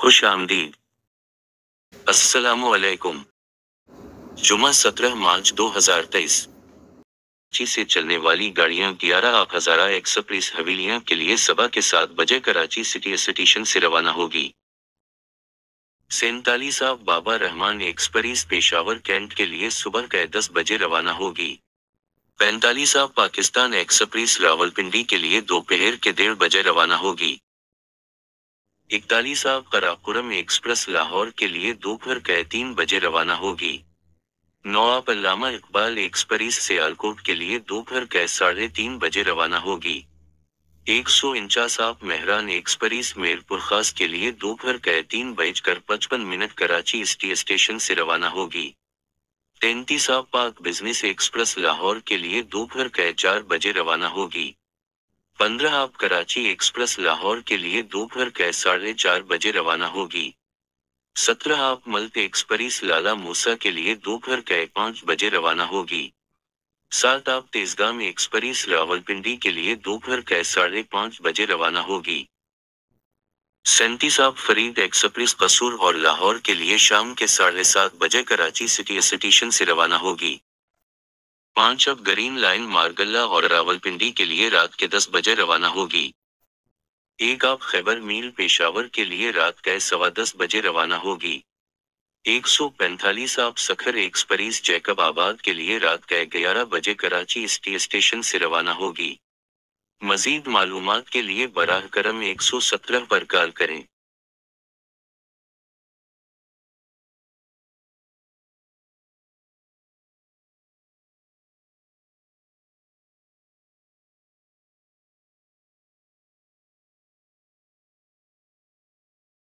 खुश आमदी असलकुम जुमा 17 मार्च 2023 तेईस से चलने वाली गाड़ियां ग्यारह हजार एक्सप्रेस हवेलियां के लिए सभा के सात बजे कराची सिटी स्टेशन से रवाना होगी सैतालीस बाबा रहमान एक्सप्रेस पेशावर कैंट के लिए सुबह के दस बजे रवाना होगी पैंतालीस पाकिस्तान एक्सप्रेस रावलपिंडी के लिए दोपहर के डेढ़ बजे रवाना होगी इकतालीसा कराकुरम एक्सप्रेस लाहौर के लिए दोपहर के तीन बजे रवाना होगी नवाब अलामा इकबाल एक्सप्रेस अलकोट के लिए दोपहर के साढ़े तीन बजे रवाना होगी एक सौ इंचास आप मेहरान एक्सप्रेस मेरपुर खास के लिए दोपहर के तीन बजकर पचपन मिनट कराची स्टी स्टेशन से रवाना होगी तैंतीस आप पाक बिजनेस एक्सप्रेस लाहौर के लिए दोपहर के चार बजे रवाना होगी पंद्रह आप कराची एक्सप्रेस लाहौर के लिए दोपहर के साढ़े चार बजे रवाना होगी सत्रह आप मल्ट एक्सप्रेस लाला मूसा के लिए दोपहर के पाँच बजे रवाना होगी सात आप तेजगाम एक्सप्रेस रावलपिंडी के लिए दोपहर के साढ़े पाँच बजे रवाना होगी सैंतीस आप फरीद एक्सप्रेस कसूर और लाहौर के लिए शाम के साढ़े सात बजे कराची सिटी स्टेशन से रवाना होगी पांच अब ग्रीन लाइन मारगल्ला और रावलपिंडी के लिए रात के दस बजे रवाना होगी एक आप खैबर मील पेशावर के लिए रात के सवा दस बजे रवाना होगी एक सौ पैंतालीस आप सखर एक्सप्रेस जैकब आबाद के लिए रात के ग्यारह बजे कराची स्टी स्टेशन से रवाना होगी मजीद मालूम के लिए बराह करम एक सौ सत्रह पर कॉल करें